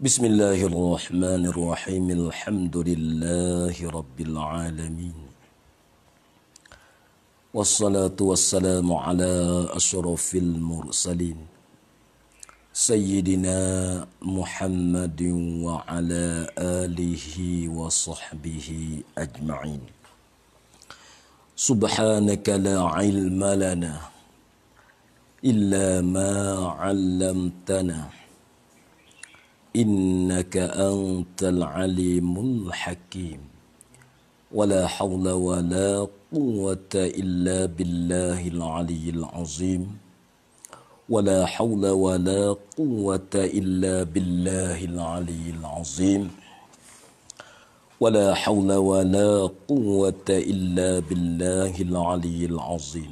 بسم الله الرحمن الرحيم الحمد لله رب العالمين والصلاة والسلام على أشرف المرسلين سيدنا محمد وعلى آله وصحبه أجمعين سبحانك لا علم لنا إلا ما علمتنا إنك أنت العليم الحكيم ولا حول ولا قوة إلا بالله العلي العظيم ولا حول ولا قوة إلا بالله العلي العظيم ولا حول ولا قوة إلا بالله العلي العظيم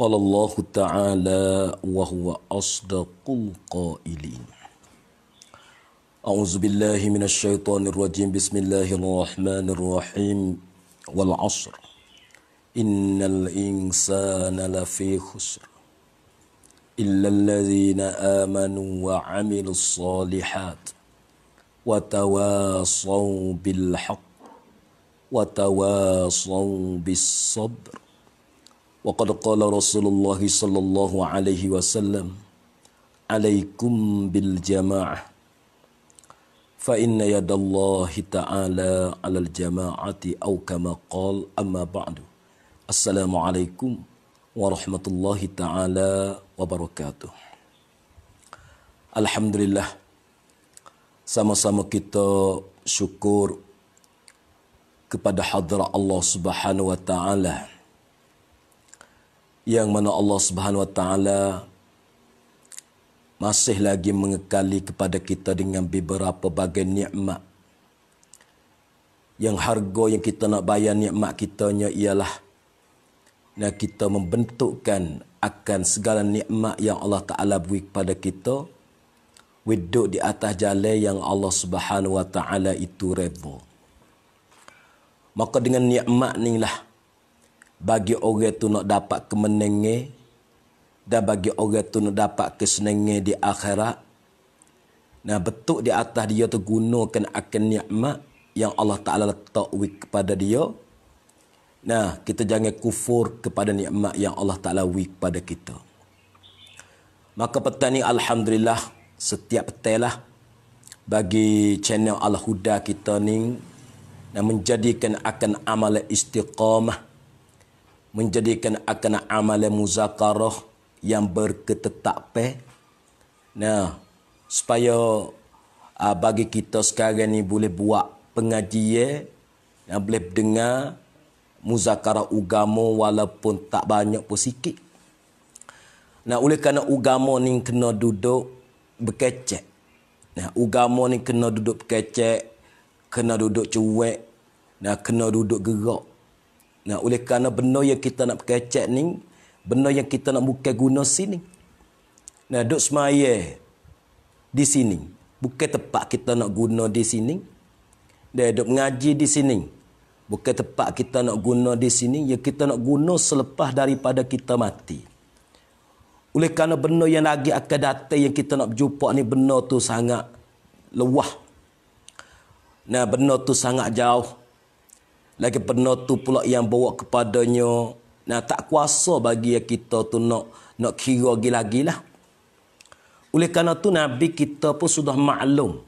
قال الله تعالى وهو أصدق القائلين أعوذ بالله من الشيطان الرجيم بسم الله الرحمن الرحيم والعصر إن الإنسان لفي خسر إلا الذين آمنوا وعملوا الصالحات وتواصوا بالحق وتواصوا بالصبر وقد قال رسول الله صلى الله عليه وسلم عليكم بالجماعه فإن يد الله تعالى على الجماعة أو كما قال أما بعد السلام عليكم ورحمة الله تعالى وبركاته sama-sama kita syukur kepada hadrat Allah Subhanahu wa taala yang mana Allah Subhanahu wa taala masih lagi mengekali kepada kita dengan beberapa bagai nikmat. Yang harga yang kita nak bayar nikmat kitanya ialah nak kita membentukkan akan segala nikmat yang Allah Taala beri kepada kita widuk di atas jalan yang Allah Subhanahu Wa Taala itu redha. Maka dengan nikmat inilah bagi orang tu nak dapat kemenangan dan bagi orang tu nak dapat kesenangan di akhirat nah betul di atas dia tu gunakan akan nikmat yang Allah Taala letak kepada dia nah kita jangan kufur kepada nikmat yang Allah Taala wi pada kita maka petani alhamdulillah setiap petang lah bagi channel Al Huda kita ni dan menjadikan akan amal istiqamah menjadikan akan amal muzakarah yang berketetak pe. Nah, supaya uh, bagi kita sekarang ni boleh buat pengajian eh, yang boleh dengar muzakara ugamo walaupun tak banyak pun sikit. Nah, oleh kerana ugamo ni kena duduk berkecek. Nah, ugamo ni kena duduk berkecek, kena duduk cuek, nah kena duduk gerak. Nah, oleh kerana benda yang kita nak berkecek ni, benda yang kita nak bukan guna sini. Nah, duk semaya di sini. Bukan tempat kita nak guna di sini. Dan duk mengaji di sini. Bukan tempat kita nak guna di sini. Ya kita nak guna selepas daripada kita mati. Oleh kerana benda yang lagi akan datang yang kita nak berjumpa ni benda tu sangat lewah. Nah, benda tu sangat jauh. Lagi benda tu pula yang bawa kepadanya nah, tak kuasa bagi kita tu nak nak kira lagi-lagi lah. Oleh kerana tu Nabi kita pun sudah maklum.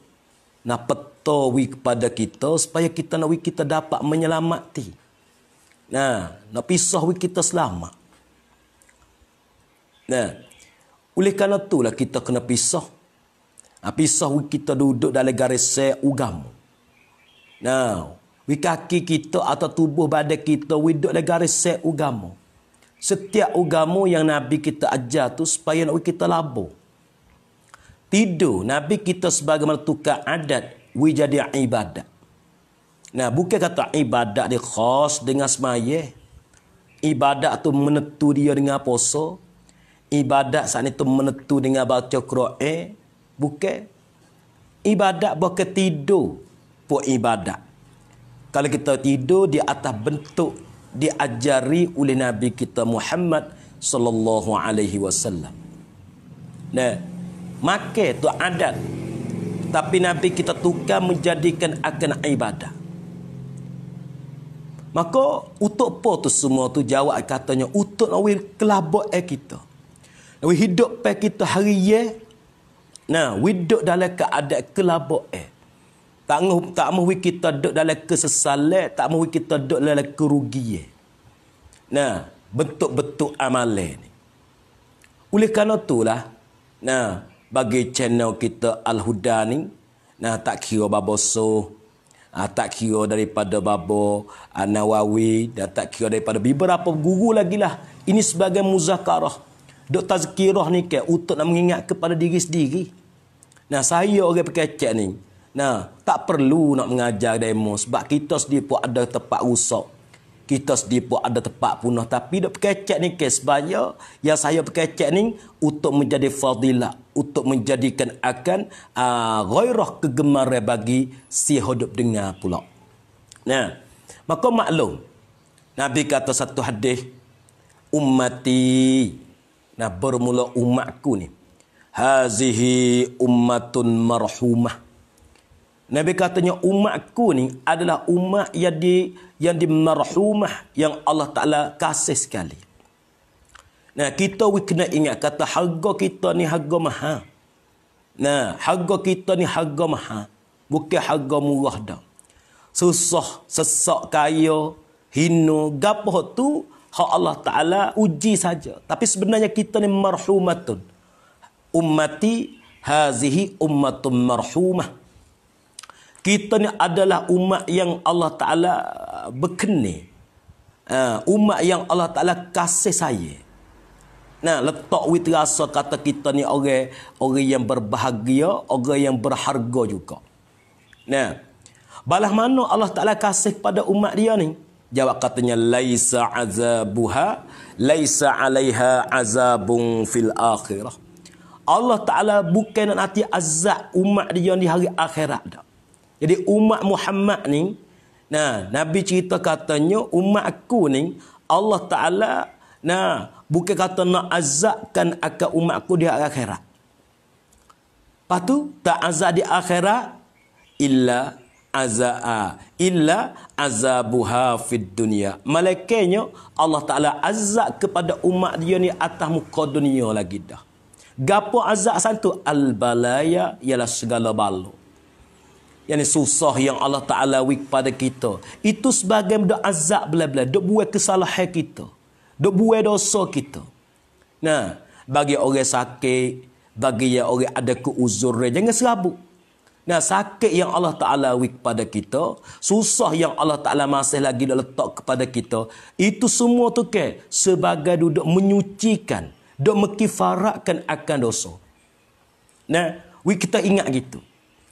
Nak petawi kepada kita supaya kita nak kita dapat menyelamati. Nah, nak pisah wik kita selamat. Nah, oleh kerana lah kita kena pisah. Nah, pisah kita duduk dalam garis agama. Nah, wi kaki kita atau tubuh badan kita wi duduk dalam garis set agama. Setiap agama yang Nabi kita ajar tu supaya nak kita labu. Tidur, Nabi kita sebagaimana tukar adat, wi jadi ibadat. Nah, bukan kata ibadat dia khas dengan semaya. Ibadat tu menentu dia dengan poso. Ibadat saat itu menentu dengan baca Quran. Bukan. Ibadat buat ketidur pun ibadat kalau kita tidur di atas bentuk diajari oleh Nabi kita Muhammad sallallahu alaihi wasallam. Nah, make tu adat. Tapi Nabi kita tukar menjadikan akan ibadah. Maka untuk apa tu semua tu jawab katanya untuk nak wir kelabak eh kita. Nak hidup pe kita hari ye. Nah, widuk dalam keadaan kelabak eh tak mahu, tak mahu kita duduk dalam kesesalan, tak mahu kita duduk dalam kerugian. Eh. Nah, bentuk-bentuk amalan ni. Oleh kerana itulah, nah, bagi channel kita Al-Huda ni, nah, tak kira baboso, ah, tak kira daripada babo anawawi, ah, dan tak kira daripada beberapa guru lagi lah. Ini sebagai muzakarah. Duk tazkirah ni ke, untuk nak mengingat kepada diri sendiri. Nah, saya orang pekacat ni, Nah, tak perlu nak mengajar demo sebab kita sendiri pun ada tempat rusak. Kita sendiri pun ada tempat punah. Tapi dok pekecek ni kes banyak. Yang saya pekecek ni untuk menjadi fadilah. Untuk menjadikan akan uh, ah, gairah kegemaran bagi si hidup dengar pula. Nah, maka maklum. Nabi kata satu hadis. Ummati. Nah, bermula umatku ni. Hazihi ummatun marhumah. Nabi katanya umatku ni adalah umat yang di yang dimarhumah yang Allah Taala kasih sekali. Nah, kita we kena ingat kata harga kita ni harga mahal. Nah, harga kita ni harga mahal, bukan harga murah dah. Susah, sesak, kaya, hina, gapo tu hak Allah Taala uji saja. Tapi sebenarnya kita ni marhumatun. Ummati hazihi ummatun marhumah kita ni adalah umat yang Allah Ta'ala berkeni. Uh, ah, umat yang Allah Ta'ala kasih saya. Nah, letak wit rasa kata kita ni orang orang yang berbahagia, orang yang berharga juga. Nah, balah mana Allah Ta'ala kasih pada umat dia ni? Jawab katanya, Laisa azabuha, Laisa alaiha azabun fil akhirah. Allah Ta'ala bukan nanti azab umat dia ni hari akhirat dah. Jadi umat Muhammad ni, nah Nabi cerita katanya umat aku ni Allah Taala nah bukan kata nak azabkan akan umat aku di akhirat. Patu tak azab di akhirat illa azaa illa azabuha fid dunya. Malaikatnya Allah Taala azab kepada umat dia ni atas muka dunia lagi dah. Gapo azab santu al balaya ialah segala balu yang susah yang Allah Ta'ala wik pada kita. Itu sebagai dok azab bila-bila. Dok buat kesalahan kita. Dok buat dosa kita. Nah, bagi orang sakit, bagi yang orang ada keuzuran, jangan serabut. Nah, sakit yang Allah Ta'ala wik pada kita, susah yang Allah Ta'ala masih lagi dah letak kepada kita, itu semua tu ke sebagai duduk menyucikan, duduk mekifarakan akan dosa. Nah, kita ingat gitu.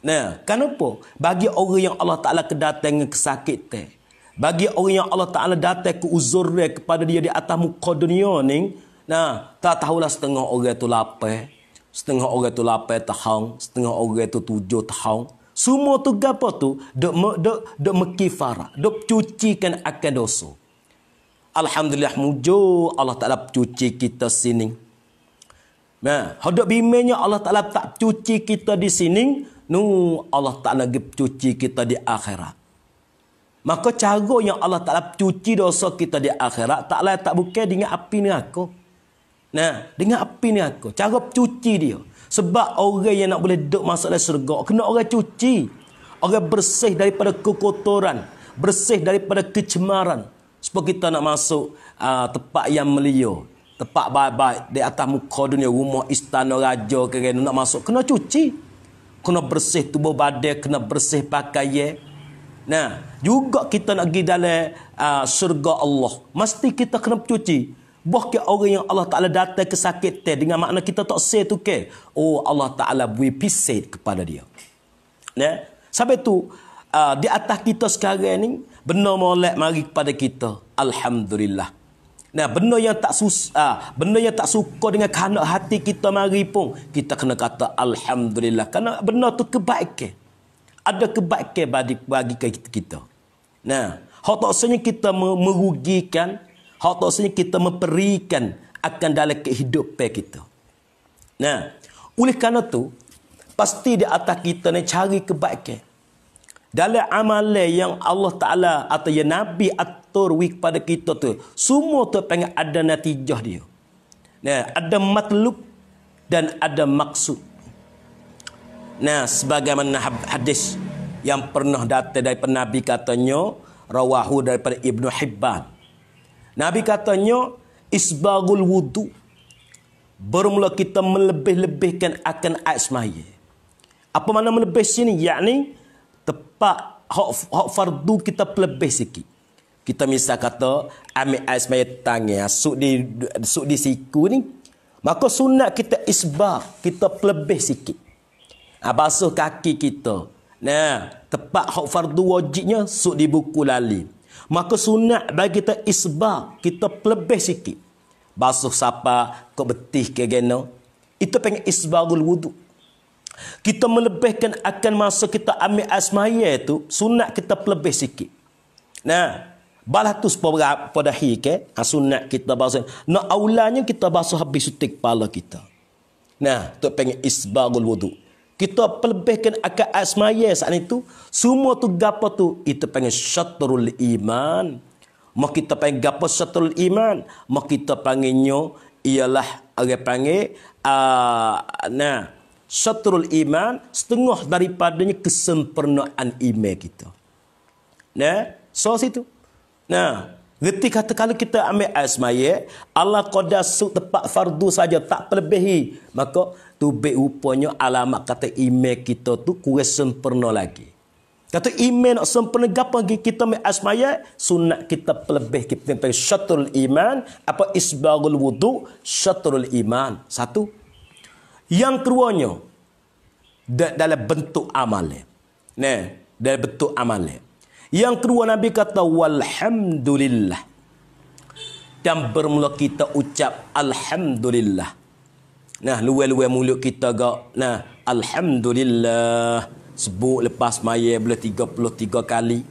Nah, kenapa? Bagi orang yang Allah Ta'ala kedatangan kesakitan. Bagi orang yang Allah Ta'ala datang ke uzur kepada dia di atas muka dunia ni. Nah, tak tahulah setengah orang tu lapar. Setengah orang tu lapar tahun. Setengah orang itu tujuh tahun. Semua tu apa tu? Dok dok dok mekifara. Dok cucikan akan dosa. Alhamdulillah mujo Allah Ta'ala cuci kita sini. Nah, hodok bimanya Allah Ta'ala tak cuci kita di sini nu Allah Taala gib cuci kita di akhirat. Maka cara yang Allah Taala cuci dosa kita di akhirat tak lain tak bukan dengan api ni aku. Nah, dengan api ni aku. Cara cuci dia. Sebab orang yang nak boleh duduk masuk dalam syurga kena orang cuci. Orang bersih daripada kekotoran, bersih daripada kecemaran. Supaya kita nak masuk uh, tempat yang mulia, tempat baik-baik di atas muka dunia rumah istana raja ke nak masuk kena cuci kena bersih tubuh badan kena bersih pakaian nah juga kita nak pergi dalam uh, ah, syurga Allah mesti kita kena cuci bahkan orang yang Allah Taala datang ke sakit teh dengan makna kita tak sah tu ke oh Allah Taala bui pisit kepada dia nah sampai tu uh, di atas kita sekarang ni benar molek mari kepada kita alhamdulillah Nah, benda yang tak susah, benda yang tak suka dengan kanak hati kita mari pun, kita kena kata alhamdulillah. Karena benda tu kebaikan. Ada kebaikan bagi bagi kita. Nah, hak tak sebenarnya kita merugikan, hak tak sebenarnya kita memberikan akan dalam kehidupan kita. Nah, oleh kerana tu, pasti di atas kita ni cari kebaikan dalam amalan yang Allah Ta'ala atau yang Nabi atur kepada kita tu semua tu pengen ada natijah dia nah, ada matlub dan ada maksud nah sebagaimana hadis yang pernah datang daripada Nabi katanya rawahu daripada Ibnu Hibban Nabi katanya isbagul wudu bermula kita melebih-lebihkan akan air semaya apa mana melebih sini yakni tepat hak, hak fardu kita lebih sikit. Kita misal kata ambil air semayang tangan asuk ah, di asuk di siku ni. Maka sunat kita isbah kita lebih sikit. Ha, basuh kaki kita. Nah, tepat hak fardu wajibnya suk di buku lali. Maka sunat bagi kita isbah kita lebih sikit. Basuh sapa, kok betih ke gena. Itu pengen isbahul wudu. Kita melebihkan akan masa kita ambil asmaya itu, sunat kita lebih sikit. Nah, balas tu pada hi ke, sunat kita basuh. Nak awalannya kita basuh habis sutik kepala kita. Nah, tu pengen isbagul wudhu. Kita pelebihkan akan asmaya saat itu, semua tu gapa tu, itu pengen syatrul iman. Mak kita panggil gapa syatrul iman. Mak kita panggilnya, ialah, orang panggil, uh, nah, satrul iman setengah daripadanya kesempurnaan iman kita. Nah, so situ. Nah, Ketika kata kalau kita ambil asmaya, Allah qada suk tepat fardu saja tak perlebihi, maka tu be rupanya alamat kata iman kita tu kurang sempurna lagi. Kata iman nak sempurna gapo kita ambil asmaya, sunat kita perlebih kita tentang syatrul iman apa isbagul wudu syatrul iman. Satu, yang keduanya dalam bentuk amalan. Nah, dalam bentuk amalan. Yang kedua Nabi kata walhamdulillah. Dan bermula kita ucap alhamdulillah. Nah, luwe-luwe mulut kita gak. Nah, alhamdulillah. Sebut lepas maya boleh 33 kali.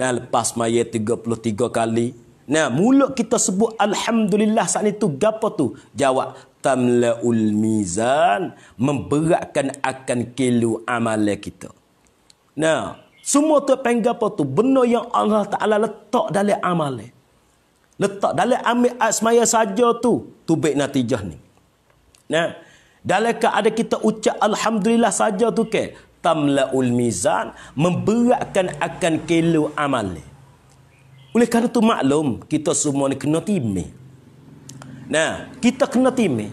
Nah, lepas maya 33 kali. Nah, mulut kita sebut alhamdulillah saat itu gapo tu? Jawab tamla'ul mizan memberatkan akan kelu amal kita nah semua tu panggil apa tu benda yang Allah Taala letak dalam amal letak dalam amal asmaya saja tu tu baik natijah ni nah dalam keadaan kita ucap alhamdulillah saja tu ke tamla'ul mizan memberatkan akan kelu amal oleh kerana tu maklum kita semua ni kena timing Nah, kita kena timi.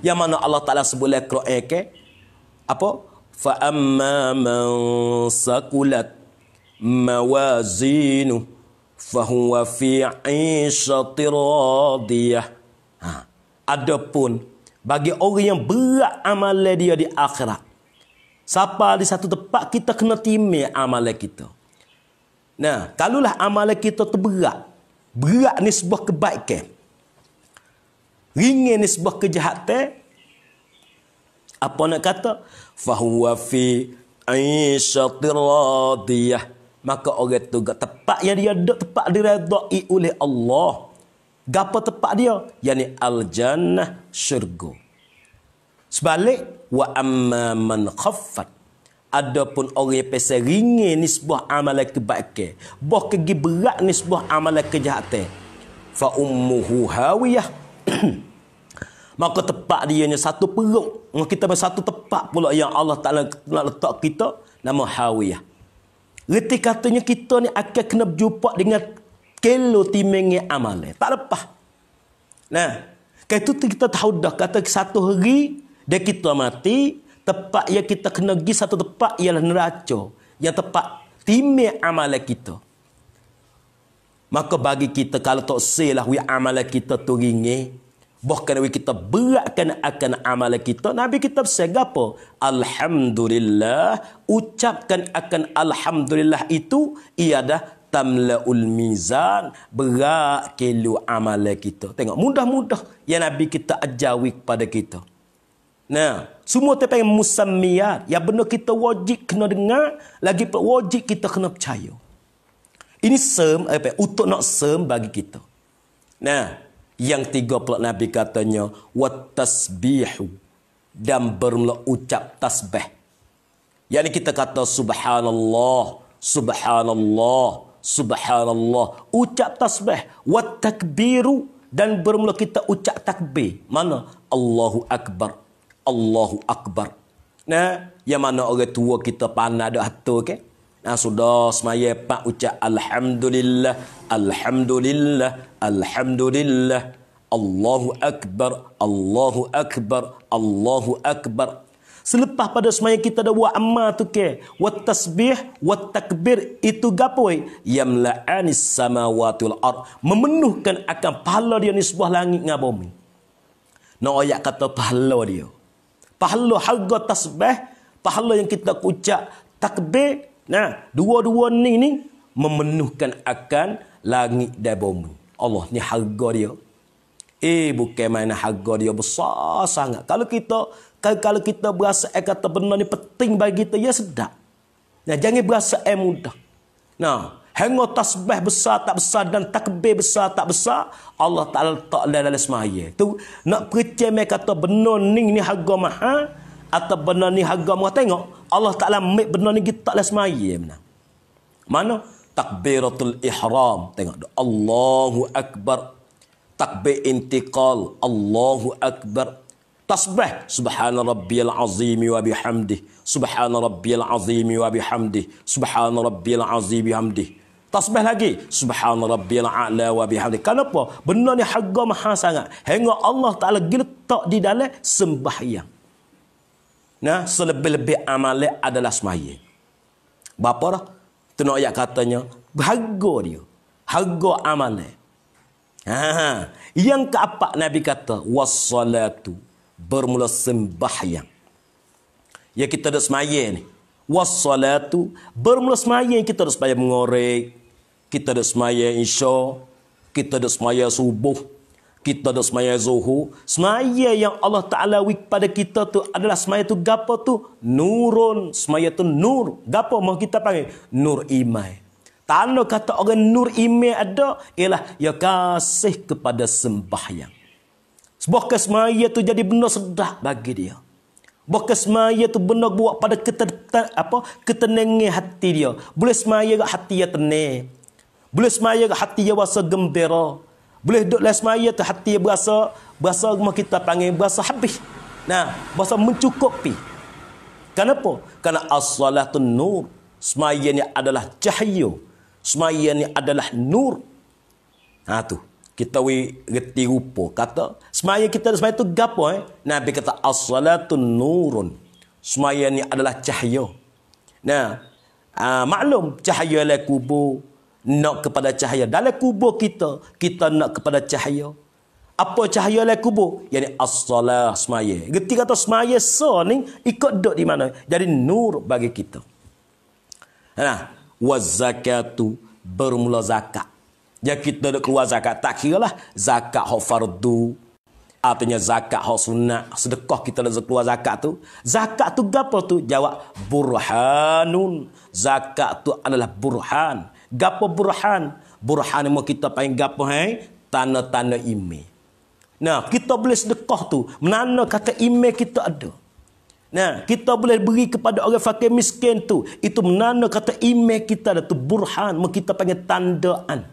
Yang mana Allah Ta'ala sebut dalam Quran eh, ke? Apa? Fa'amma man sakulat mawazinu fahuwa fi isyati radiyah. Ha. Adapun, bagi orang yang berat amalan dia di akhirat. Siapa di satu tempat kita kena timi amalan kita. Nah, kalulah amalan kita terberat. Berat ni sebuah kebaikan ringan nisbah kejahatan apa nak kata fahuwa fi aisyatir radiyah maka orang tu gak tepat yang dia duduk tepat diredai oleh Allah gapo tepat dia yakni al jannah syurga sebalik wa amma man khaffat adapun orang yang pesa ringan nisbah amalan kebaikan bah kegi berat nisbah amalan kejahatan fa ummuhu hawiyah maka tepat dia ni satu perut kita pun satu tepat pula yang Allah Ta'ala nak letak kita nama Hawiyah reti katanya kita ni akan kena berjumpa dengan kelo timengi amal tak lepas nah kaitu kita tahu dah kata satu hari dia kita mati tepat yang kita kena pergi satu tepat ialah neraca yang tepat timi amal kita Maka bagi kita kalau tak silah wi amalan kita tu ringan. Bahkan wi kita beratkan akan amalan kita. Nabi kita segapo Alhamdulillah. Ucapkan akan Alhamdulillah itu. Ia dah tamla'ul mizan. Berat kelu amalan kita. Tengok mudah-mudah yang Nabi kita ajawi kepada kita. Nah, semua tu pengen musammiyat. Yang benar kita wajib kena dengar. Lagi wajib kita kena percaya. Ini sem apa untuk nak sem bagi kita. Nah, yang tiga pula Nabi katanya watasbihu dan bermula ucap tasbih. Yani kita kata subhanallah, subhanallah, subhanallah, ucap tasbih, watakbiru dan bermula kita ucap takbir. Mana? Allahu akbar. Allahu akbar. Nah, yang mana orang tua kita panah dah tu, okay? Nah sudah semaya pak ucap alhamdulillah alhamdulillah alhamdulillah Allahu akbar Allahu akbar Allahu akbar Selepas pada semaya kita ada buat amal tu ke wa tasbih wa takbir itu gapoi yamla'anis samawati wal ard memenuhkan akan pahala dia ni sebuah langit dengan bumi. No ayat kata pahala dia. Pahala harga tasbih, pahala yang kita ucap takbir Nah, dua-dua ni ni memenuhkan akan langit dan bumi. Allah ni harga dia. Eh bukan mana harga dia besar sangat. Kalau kita kalau kita berasa eh, kata benda ni penting bagi kita ya sedap. Nah, jangan berasa eh, mudah. Nah, hanga tasbih besar tak besar dan takbir besar tak besar, Allah Taala tak lalai semaya. Tu nak percaya kata benda ni ni harga mahal, atau benda ni harga mu tengok Allah Ta'ala ambil benda ni kita taklah semayam mana takbiratul ihram tengok Allahu Akbar takbir intiqal Allahu Akbar tasbih subhana rabbiyal Azim wa bihamdih subhana rabbiyal Azim wa bihamdih subhana rabbiyal Azim bihamdih tasbih lagi subhana rabbiyal a'la wa bihamdih kenapa benda ni harga mahal sangat hingga Allah Ta'ala giletak di dalam sembahyang Nah, selebih-lebih amale adalah semaya. Bapa lah. Tengok ayat katanya. Harga dia. Harga amale. Ha, yang keapa Nabi kata. Wassalatu. Bermula sembahyang. Ya kita ada semaya ni. Wassalatu. Bermula semaya kita ada semaya mengorek. Kita ada semaya insya. Kita ada semaya subuh kita dah semaya zuhur. Semaya yang Allah Ta'ala wik pada kita tu adalah semaya tu gapa tu? Nurun. Semaya tu nur. Gapa mahu kita panggil? Nur imai. Tanda kata orang nur imai ada ialah ya kasih kepada sembahyang. Sebuah kesemaya tu jadi benar sedap bagi dia. Sebuah kesemaya tu benar buat pada keten, apa ketenangan hati dia. Boleh semaya kat hati yang tenang. Boleh semaya kat hati yang rasa gembira. Boleh duduk lain semaya tu hati berasa Berasa rumah kita panggil berasa habis Nah, berasa mencukupi Kenapa? Kerana as-salatun nur Semaya ni adalah cahaya Semaya ni adalah nur Ha tu Kita we reti rupa Kata Semaya kita ada semaya tu gapo eh Nabi kata as-salatun nurun Semaya ni adalah cahaya Nah uh, Maklum cahaya lah kubur nak kepada cahaya. Dalam kubur kita, kita nak kepada cahaya. Apa cahaya dalam kubur? Yang ni as-salah semaya. Gerti kata semaya so ni ikut duduk di mana. Jadi nur bagi kita. Nah, ha, wa zakatu bermula zakat. Ya kita nak keluar zakat. Tak kira lah zakat hak fardu. Artinya zakat hak sunnah. Sedekah kita nak keluar zakat tu. Zakat tu apa tu? Jawab burhanun. Zakat tu adalah burhan. Gapo burhan? Burhan yang kita panggil gapo hai? Tanah-tanah ime. Nah, kita boleh sedekah tu. Menana kata ime kita ada. Nah, kita boleh beri kepada orang fakir miskin tu. Itu menana kata ime kita ada tu burhan. Mau kita panggil tandaan.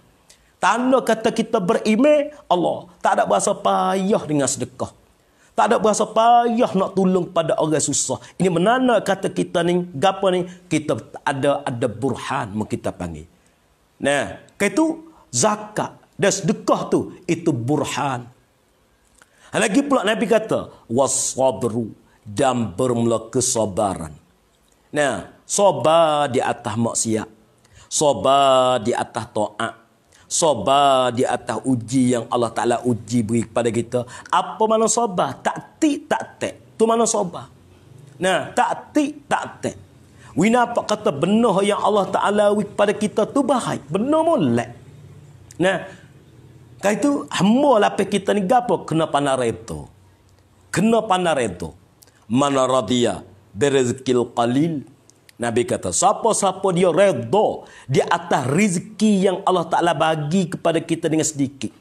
Tanda kata kita berime Allah. Tak ada bahasa payah dengan sedekah. Tak ada bahasa payah nak tolong pada orang susah. Ini menana kata kita ni, gapa ni, kita ada ada burhan mau kita panggil. Nah, itu zakat. Dan sedekah tu itu burhan. Lagi pula Nabi kata, wasabru dan bermula kesabaran. Nah, sabar di atas maksiat. Sabar di atas taat. Sabar di atas uji yang Allah Ta'ala uji beri kepada kita. Apa mana Tak sabar? tak tek. Tu mana sabar? Nah, tak tak tek. We nampak kata benar yang Allah Ta'ala pada kita tu baik. Benar mulai. Nah, kalau itu hamba lapis kita ni gapo kena pandai reto. Kena pandai reto. Mana radia berizkil qalil. Nabi kata, siapa-siapa dia redo di atas rezeki yang Allah Ta'ala bagi kepada kita dengan sedikit.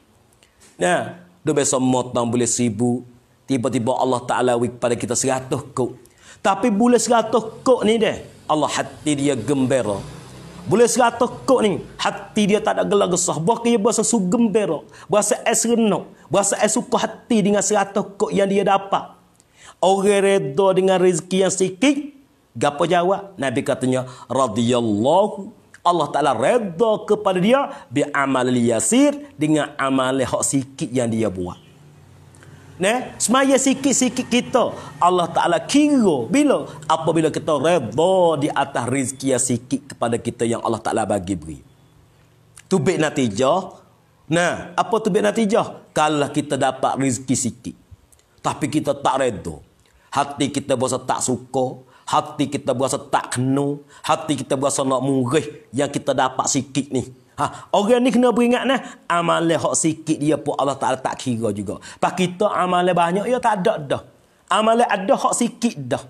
Nah, dia biasa motong boleh seribu. Tiba-tiba Allah Ta'ala pada kita seratus kok. Tapi boleh seratus kok ni deh. Allah hati dia gembira. Boleh seratus kok ni. Hati dia tak ada gelar gesah. Bahkan dia berasa su gembira. Berasa es renuk. Berasa es suka hati dengan seratus kok yang dia dapat. Orang reda dengan rezeki yang sikit. Gapa jawab? Nabi katanya. Radiyallahu. Allah Ta'ala reda kepada dia. Bi amal yasir. Dengan amal yang sikit yang dia buat. Ne? Semaya sikit-sikit kita. Allah Ta'ala kira bila. Apabila kita reda di atas rezeki yang sikit kepada kita yang Allah Ta'ala bagi beri. Tu Tubik natijah. Nah, apa tu tubik natijah? Kalau kita dapat rezeki sikit. Tapi kita tak reda. Hati kita berasa tak suka. Hati kita berasa tak kenu. Hati kita berasa nak murih yang kita dapat sikit ni. Ha, orang ni kena beringat nah, amalan hak sikit dia pun Allah Taala tak kira juga. Pak kita amalan banyak ya tak ada dah. Amalan ada hak sikit dah.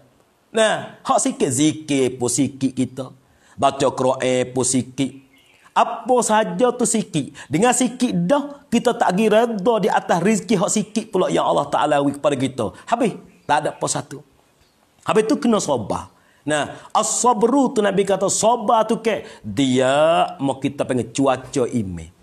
Nah, hak sikit zikir pun sikit kita. Baca Quran pun sikit. Apa saja tu sikit. Dengan sikit dah, kita tak pergi redha di atas rezeki hak sikit pula yang Allah Ta'ala kepada kita. Habis, tak ada apa satu. Habis tu kena sobat. Nah, as-sabru tu Nabi kata soba tu ke dia mau kita pengen cuaca ime.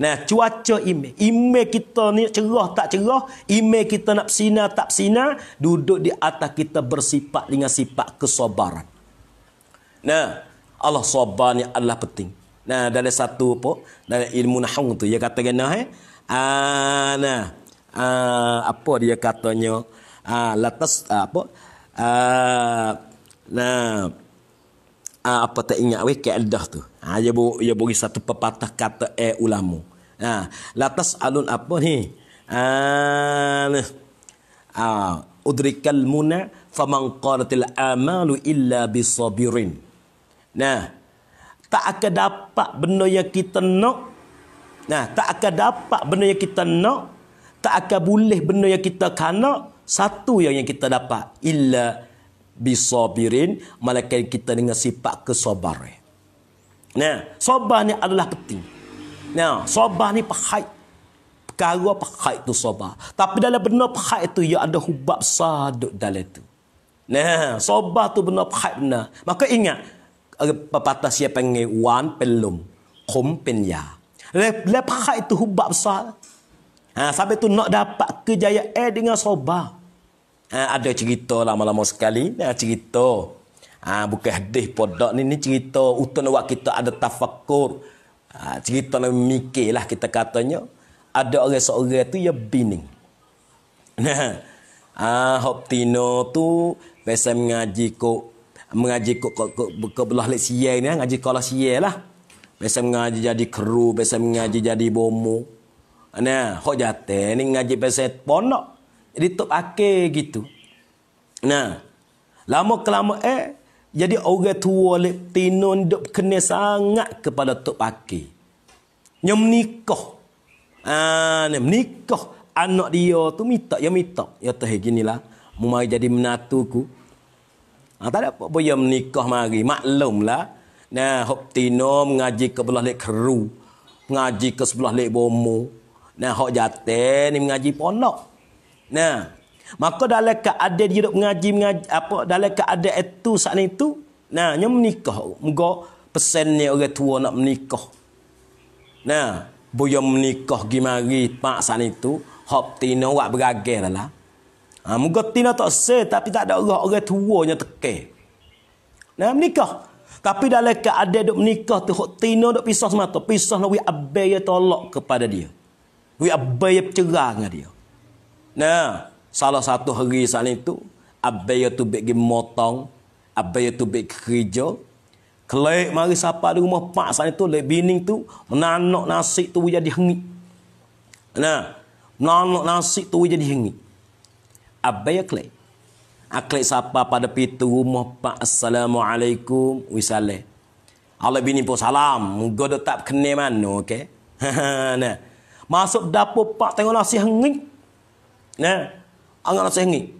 Nah, cuaca ime. Ime kita ni cerah tak cerah, ime kita nak sina tak sina duduk di atas kita bersifat dengan sifat kesabaran. Nah, Allah sabar ni Allah penting. Nah, dari satu apa? Dari ilmu nahwu tu dia kata kena eh. Ah, nah. Ah, apa dia katanya? Ah, latas ah, apa? Ah, Nah, ah, apa tak ingat weh keadah tu. Ha, dia, bu, dia beri satu pepatah kata eh ulama. Ha, latas alun apa ni? Ah, ha, udrikal muna faman qalatil amalu illa bisabirin. Nah, tak akan dapat benda yang kita nak. Nah, tak akan dapat benda yang kita nak. Tak akan boleh benda yang kita kanak. Satu yang yang kita dapat. Illa bisabirin malaikat kita dengan sifat kesabaran. Nah, sabar ni adalah penting. Nah, sabar ni pahit. Perkara pahit tu sabar. Tapi dalam benda pahit tu, ia ya ada hubab saduk dalam tu. Nah, sabar tu benda pahit benar. Maka ingat, eh, pepatah siapa yang ingin, wan pelum, kum penya. Lepas lah pahit tu hubab besar. Ha, sampai tu nak dapat kejayaan dengan sabar. Ah, ada cerita lama-lama sekali ni cerita ha, bukan hadis podok ni ni cerita utun awak kita ada tafakur ha, ah, cerita nak mikirlah kita katanya ada orang seorang tu ya bining nah ha, hop tino tu biasa mengaji ko mengaji ko ko ko ko belah lek sia ni ngaji kalah sia lah biasa mengaji jadi kru biasa mengaji jadi bomo nah hok jate ni ngaji biasa ponok ditop akhir gitu. Nah, lama kelama eh jadi orang tua lep tinun dok kena sangat kepada tok pakai. Nyom nikah. Ah, nyom nikah anak dia tu minta ya minta. Ya teh gini lah. mari jadi menatuku. Ah, tak ada apa boyo menikah mari, lah. Nah, hop tino mengaji ke belah lek keru, ngaji ke sebelah lek bomo. Nah, hok jate ni mengaji ponok. Nah, maka dalam keadaan dia duk mengaji mengaji apa dalam keadaan itu saat itu, nah nyom nikah, muka pesennya orang tua nak menikah. Nah, boyo menikah gimari pak saat itu, hop tino wak beragil lah. Ha, muka tino tak se, tapi tak ada orang orang tuanya teke. Nah, menikah. Tapi dalam keadaan duk menikah tu, hok tino duk pisah semata. Pisah lah, wik abaya tolak kepada dia. Wik abaya cerah dengan dia. Nah, salah satu hari saat itu, abai yang tu bagi motong, abai yang tu bagi kerja, kelek mari siapa di rumah pak saat itu, lebih bining tu, menanok nasi tu jadi hengit. Nah, menanok nasi tu jadi hengit. Abai yang kelek. Aklik ah, siapa pada pintu rumah Pak Assalamualaikum Wisale. Allah bini pun salam. Moga tetap kena mana. Okay? nah. Masuk dapur Pak tengok nasi hengit. Nah, Angat rasa hengit.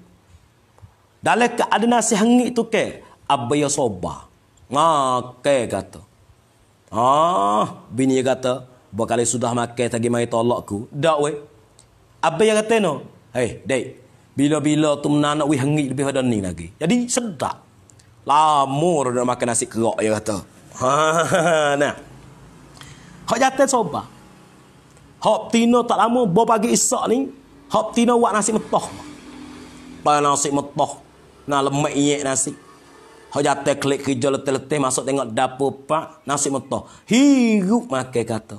Dalam keadaan nasi hengit itu ke. Abba ya soba. Ngake kata. Ah, bini dia kata. Bukali sudah makan tadi itu tolak ku. Tak weh. Abba ya kata no. Hei, dek. Bila-bila tu nak weh hengit lebih pada ni lagi. Jadi sedap. Lamur dah makan nasi kerok ya kata. Ha, nah. Kau jatuh soba. Hop tino tak lama, bawa pagi isak ni, Hop tino wak nasi metoh. Pa nasi metoh. Na lemak nyek nasi. Ho jate klik kerja letih-letih masuk tengok dapur pak nasi metoh. Hirup makai kata.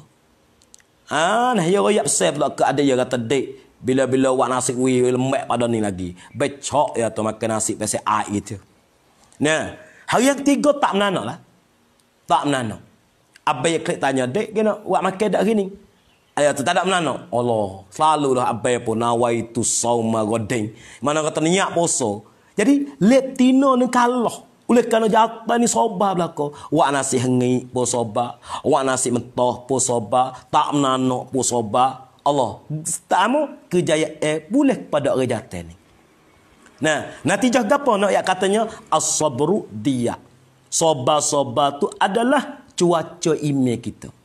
Ah, nah ya royak sel pula ke ada ya kata dek. Bila-bila wak nasi wi lemak pada ni lagi. Becok ya tu makan nasi pese air itu. Nah, hari yang tiga tak menanak lah. Tak menanak. Abang yang klik tanya, dek, kena wak makan dak rini? Ayat eh, tu tak ada menano. Allah selalu dah abai pun nawai tu sauma godeng. Mana kata niat poso. Jadi let tino ni kalah. Oleh kerana jatah ni soba belako. Wak nasi hengi pun soba. Wak nasi mentoh pun soba. Tak menano pun soba. Allah. Tamu kejayaan eh, boleh pada orang jatah ni. Nah, natijah apa nak yang katanya as-sabru dia. Soba-soba tu adalah cuaca ime kita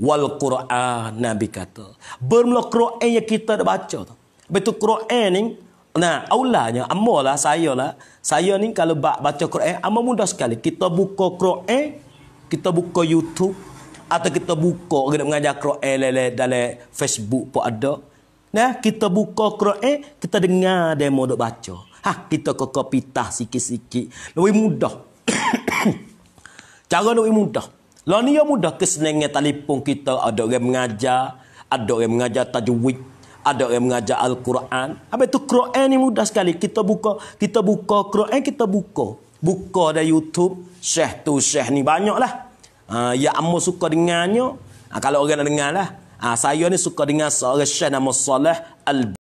wal Quran Nabi kata. Bermula Quran yang kita dah baca tu. Betul Quran ni nah aulanya amalah saya lah. Saya ni kalau baca Quran amal mudah sekali. Kita buka Quran, kita buka YouTube atau kita buka kena mengajar Quran lele dalam Facebook pun ada. Nah, kita buka Quran, kita dengar demo dok baca. Ha, kita kok tah sikit-sikit. Lebih mudah. Cara lebih mudah. Lah ni mudah kesenangan telefon kita ada orang mengajar, ada orang mengajar tajwid, ada orang mengajar al-Quran. Apa itu Quran ni mudah sekali. Kita buka, kita buka Quran kita buka. Buka dari YouTube, Syekh tu Syekh ni banyak lah. uh, ha, ya amo suka dengannya. Uh, ha, kalau orang nak dengar lah. uh, ha, saya ni suka dengan seorang Syekh nama Saleh Al